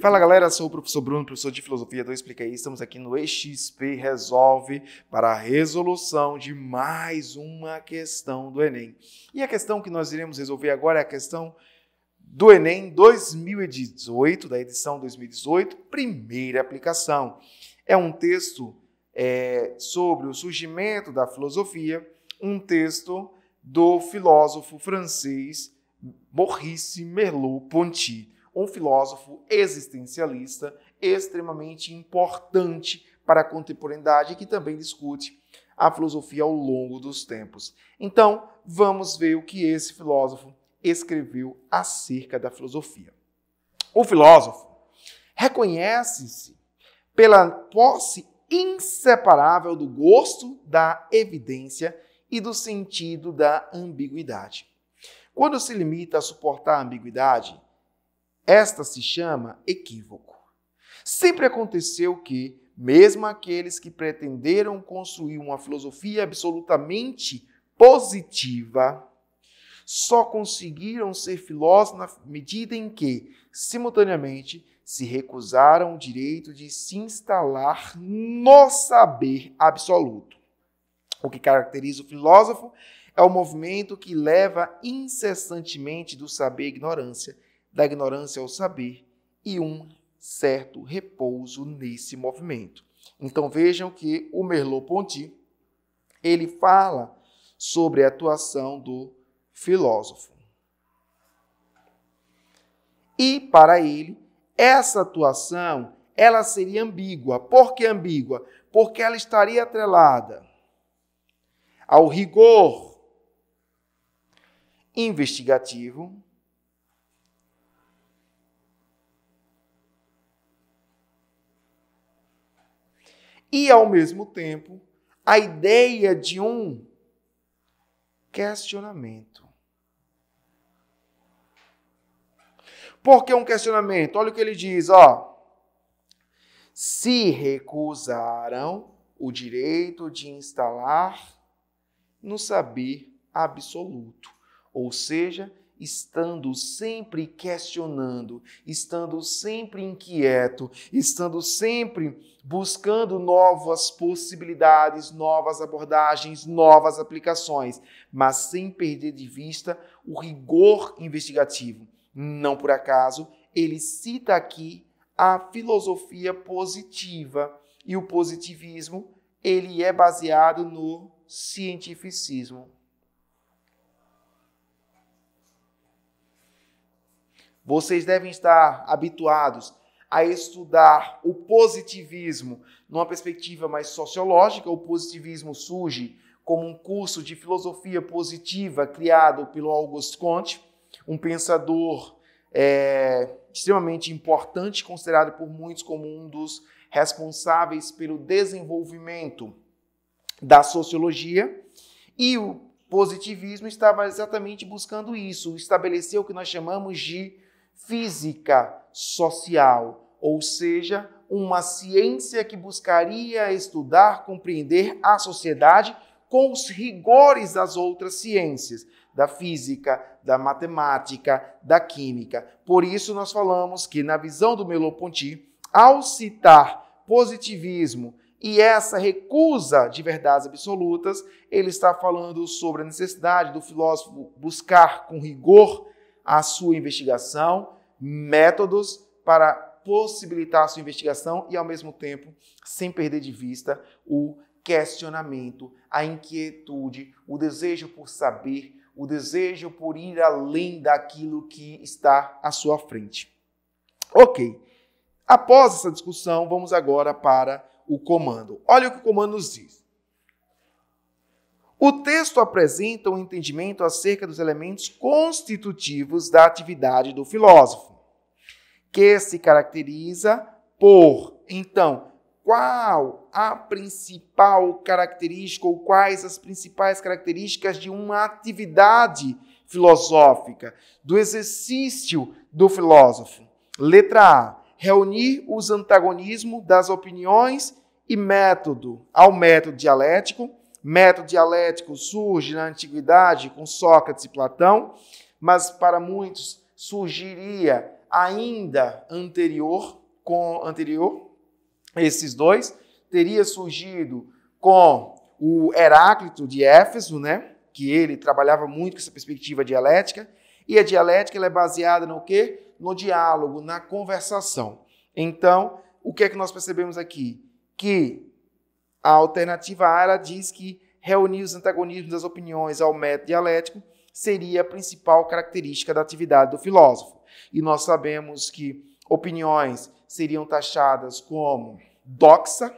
Fala galera, sou o professor Bruno, professor de Filosofia do então Explica aí. Estamos aqui no EXP Resolve para a resolução de mais uma questão do Enem. E a questão que nós iremos resolver agora é a questão do Enem 2018, da edição 2018, primeira aplicação. É um texto é, sobre o surgimento da filosofia um texto do filósofo francês Maurice Merleau-Ponty, um filósofo existencialista extremamente importante para a contemporaneidade que também discute a filosofia ao longo dos tempos. Então, vamos ver o que esse filósofo escreveu acerca da filosofia. O filósofo reconhece-se pela posse inseparável do gosto da evidência e do sentido da ambiguidade. Quando se limita a suportar a ambiguidade, esta se chama equívoco. Sempre aconteceu que, mesmo aqueles que pretenderam construir uma filosofia absolutamente positiva, só conseguiram ser filósofos na medida em que, simultaneamente, se recusaram o direito de se instalar no saber absoluto. O que caracteriza o filósofo é o movimento que leva incessantemente do saber à ignorância, da ignorância ao saber, e um certo repouso nesse movimento. Então vejam que o Merleau-Ponty ele fala sobre a atuação do filósofo. E para ele, essa atuação, ela seria ambígua. Por que ambígua? Porque ela estaria atrelada ao rigor investigativo, e, ao mesmo tempo, a ideia de um questionamento. Por que um questionamento? Olha o que ele diz, ó. Se recusaram o direito de instalar no saber absoluto, ou seja, estando sempre questionando, estando sempre inquieto, estando sempre buscando novas possibilidades, novas abordagens, novas aplicações, mas sem perder de vista o rigor investigativo. Não por acaso, ele cita aqui a filosofia positiva e o positivismo ele é baseado no cientificismo. Vocês devem estar habituados a estudar o positivismo numa perspectiva mais sociológica. O positivismo surge como um curso de filosofia positiva criado pelo Auguste Comte, um pensador é, extremamente importante, considerado por muitos como um dos responsáveis pelo desenvolvimento da sociologia, e o positivismo estava exatamente buscando isso, estabeleceu o que nós chamamos de física social, ou seja, uma ciência que buscaria estudar, compreender a sociedade com os rigores das outras ciências, da física, da matemática, da química. Por isso nós falamos que na visão do Meloponti, ponty ao citar positivismo e essa recusa de verdades absolutas, ele está falando sobre a necessidade do filósofo buscar com rigor a sua investigação, métodos para possibilitar a sua investigação e, ao mesmo tempo, sem perder de vista o questionamento, a inquietude, o desejo por saber, o desejo por ir além daquilo que está à sua frente. Ok. Após essa discussão, vamos agora para o comando. Olha o que o comando nos diz. O texto apresenta um entendimento acerca dos elementos constitutivos da atividade do filósofo, que se caracteriza por, então, qual a principal característica ou quais as principais características de uma atividade filosófica, do exercício do filósofo? Letra A reunir os antagonismos das opiniões e método ao método dialético. Método dialético surge na antiguidade com Sócrates e Platão, mas para muitos surgiria ainda anterior com anterior esses dois teria surgido com o Heráclito de Éfeso, né? Que ele trabalhava muito com essa perspectiva dialética e a dialética é baseada no quê? No diálogo, na conversação. Então, o que é que nós percebemos aqui? Que a alternativa A ela diz que reunir os antagonismos das opiniões ao método dialético seria a principal característica da atividade do filósofo. E nós sabemos que opiniões seriam taxadas como doxa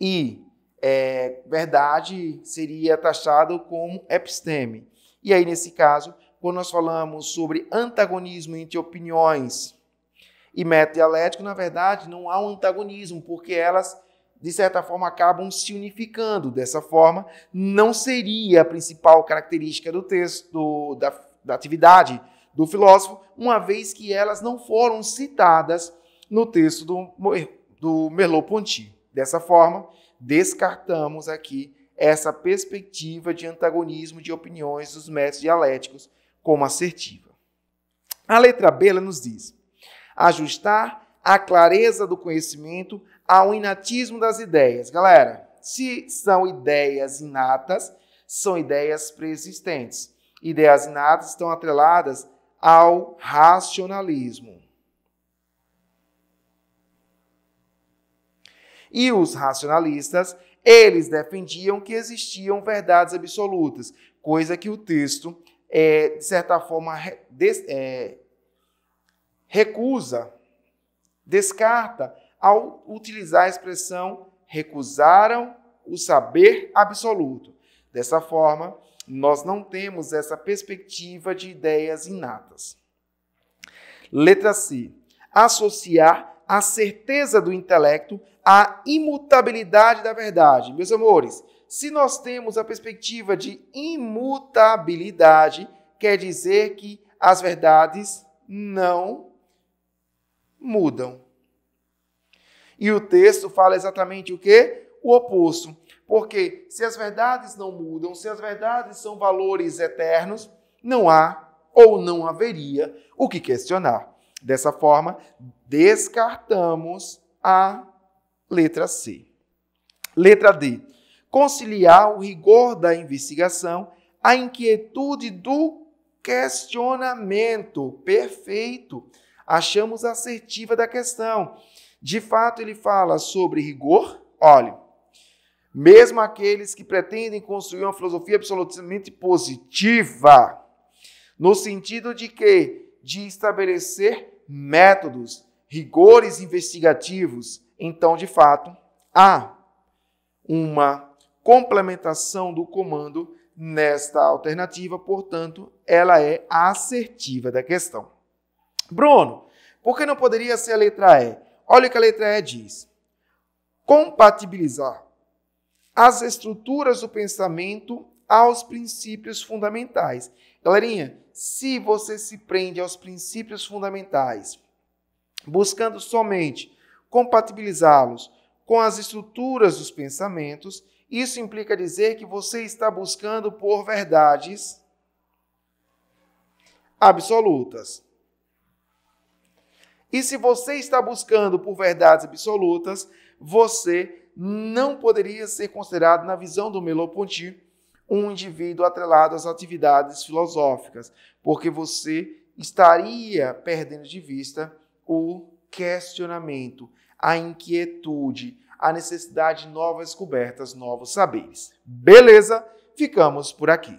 e é, verdade seria taxado como episteme. E aí, nesse caso, quando nós falamos sobre antagonismo entre opiniões e método dialético, na verdade, não há um antagonismo, porque elas, de certa forma, acabam se unificando. Dessa forma, não seria a principal característica do texto, do, da, da atividade do filósofo, uma vez que elas não foram citadas no texto do, do Merleau-Ponty. Dessa forma, descartamos aqui essa perspectiva de antagonismo de opiniões dos métodos dialéticos como assertiva. A letra B ela nos diz: ajustar a clareza do conhecimento ao inatismo das ideias. Galera, se são ideias inatas, são ideias preexistentes. Ideias inatas estão atreladas ao racionalismo. E os racionalistas, eles defendiam que existiam verdades absolutas, coisa que o texto é, de certa forma, des, é, recusa, descarta ao utilizar a expressão recusaram o saber absoluto. Dessa forma, nós não temos essa perspectiva de ideias inatas. Letra C. Associar a certeza do intelecto à imutabilidade da verdade. Meus amores, se nós temos a perspectiva de imutabilidade, quer dizer que as verdades não mudam. E o texto fala exatamente o que? O oposto. Porque se as verdades não mudam, se as verdades são valores eternos, não há ou não haveria o que questionar. Dessa forma, descartamos a letra C. Letra D conciliar o rigor da investigação, a inquietude do questionamento. Perfeito. Achamos assertiva da questão. De fato, ele fala sobre rigor. Olha, mesmo aqueles que pretendem construir uma filosofia absolutamente positiva, no sentido de que de estabelecer métodos, rigores investigativos, então de fato há uma complementação do comando nesta alternativa, portanto, ela é assertiva da questão. Bruno, por que não poderia ser a letra E? Olha o que a letra E diz. Compatibilizar as estruturas do pensamento aos princípios fundamentais. Galerinha, se você se prende aos princípios fundamentais, buscando somente compatibilizá-los com as estruturas dos pensamentos, isso implica dizer que você está buscando por verdades absolutas. E se você está buscando por verdades absolutas, você não poderia ser considerado, na visão do Meloponti, um indivíduo atrelado às atividades filosóficas, porque você estaria perdendo de vista o questionamento, a inquietude, a necessidade de novas descobertas, novos saberes. Beleza? Ficamos por aqui.